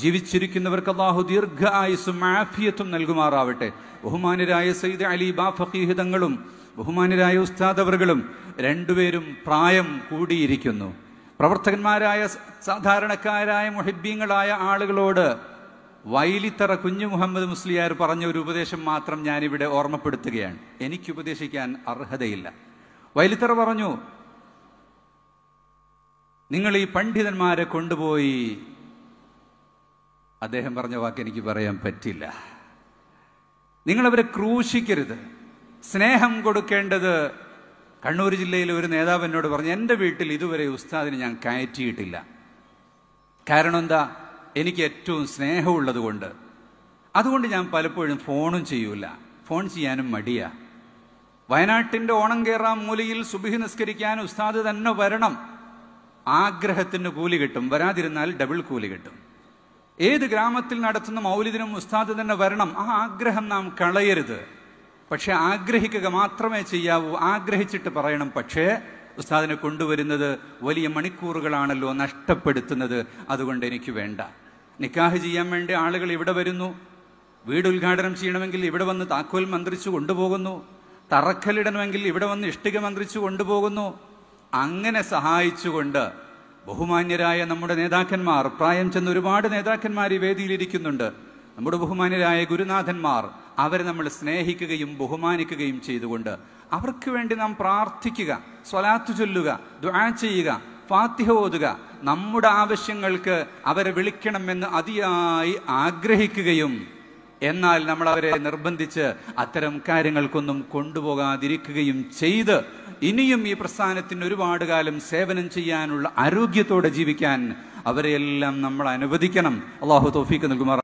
ജീവിച്ചിരിക്കുന്നവർക്ക് അള്ളാഹു ദീർഘ ആയുസും ആഫിയത്തും നൽകുമാറാവട്ടെ ബഹുമാനരായ സയ്യിദ് അലി ബാ ഫക്കീഹിതങ്ങളും ബഹുമാനരായ ഉസ്താദവറുകളും രണ്ടുപേരും പ്രായം കൂടിയിരിക്കുന്നു പ്രവർത്തകന്മാരായ സാധാരണക്കാരായ മുഹിബീങ്ങളായ ആളുകളോട് വൈലിത്തറ കുഞ്ഞു മുഹമ്മദ് മുസ്ലിയാർ പറഞ്ഞ ഒരു ഉപദേശം മാത്രം ഞാനിവിടെ ഓർമ്മപ്പെടുത്തുകയാണ് എനിക്ക് ഉപദേശിക്കാൻ അർഹതയില്ല വൈലിത്തറ പറഞ്ഞു നിങ്ങൾ ഈ പണ്ഡിതന്മാരെ കൊണ്ടുപോയി അദ്ദേഹം പറഞ്ഞ വാക്ക് എനിക്ക് പറയാൻ പറ്റില്ല നിങ്ങളവരെ ക്രൂശിക്കരുത് സ്നേഹം കൊടുക്കേണ്ടത് കണ്ണൂർ ജില്ലയിലെ ഒരു നേതാവ് എന്നോട് പറഞ്ഞു എൻ്റെ വീട്ടിൽ ഇതുവരെ ഉസ്താദിനെ ഞാൻ കയറ്റിയിട്ടില്ല കാരണം എന്താ എനിക്ക് ഏറ്റവും സ്നേഹമുള്ളത് കൊണ്ട് അതുകൊണ്ട് ഞാൻ പലപ്പോഴും ഫോണും ചെയ്യൂല ഫോൺ ചെയ്യാനും മടിയാ വയനാട്ടിൻ്റെ ഓണം കയറാം മൂലയിൽ സുബിഹി നിസ്കരിക്കാൻ ഉസ്താദ് തന്നെ വരണം ആഗ്രഹത്തിന് കൂലി കിട്ടും വരാതിരുന്നാൽ ഡബിൾ കൂലി കിട്ടും ഏത് ഗ്രാമത്തിൽ നടത്തുന്ന മൗലിദിനും ഉസ്താദ് തന്നെ വരണം ആ ആഗ്രഹം നാം കളയരുത് പക്ഷെ ആഗ്രഹിക്കുക മാത്രമേ ചെയ്യാവൂ ആഗ്രഹിച്ചിട്ട് പറയണം പക്ഷേ ഉസ്താദിനെ കൊണ്ടുവരുന്നത് വലിയ മണിക്കൂറുകളാണല്ലോ നഷ്ടപ്പെടുത്തുന്നത് അതുകൊണ്ട് എനിക്ക് വേണ്ട നിക്കാഹ് ചെയ്യാൻ വേണ്ടി ആളുകൾ ഇവിടെ വരുന്നു വീട് ഉദ്ഘാടനം ചെയ്യണമെങ്കിൽ ഇവിടെ വന്ന് താക്കോൽ മന്ത്രിച്ചു കൊണ്ടുപോകുന്നു തറക്കല്ലിടണമെങ്കിൽ ഇവിടെ വന്ന് ഇഷ്ടിക മന്ത്രിച്ചു കൊണ്ടുപോകുന്നു അങ്ങനെ സഹായിച്ചുകൊണ്ട് ബഹുമാന്യരായ നമ്മുടെ നേതാക്കന്മാർ പ്രായം ചെന്ന ഒരുപാട് നേതാക്കന്മാർ ഈ വേദിയിലിരിക്കുന്നുണ്ട് നമ്മുടെ ബഹുമാന്യരായ ഗുരുനാഥന്മാർ അവരെ നമ്മൾ സ്നേഹിക്കുകയും ബഹുമാനിക്കുകയും ചെയ്തുകൊണ്ട് അവർക്ക് വേണ്ടി നാം പ്രാർത്ഥിക്കുക സ്വലാത്തു ചൊല്ലുക ദ്വാ ചെയ്യുക ഫാത്തിഹ ഓതുക നമ്മുടെ ആവശ്യങ്ങൾക്ക് അവരെ വിളിക്കണമെന്ന് അതിയായി ആഗ്രഹിക്കുകയും എന്നാൽ നമ്മൾ അവരെ നിർബന്ധിച്ച് അത്തരം കാര്യങ്ങൾക്കൊന്നും കൊണ്ടുപോകാതിരിക്കുകയും ചെയ്ത് ഇനിയും ഈ പ്രസ്ഥാനത്തിന് ഒരുപാട് കാലം സേവനം ചെയ്യാനുള്ള ആരോഗ്യത്തോടെ ജീവിക്കാൻ അവരെയെല്ലാം നമ്മൾ അനുവദിക്കണം അള്ളാഹു തോഫിക്ക് നൽകുമാർ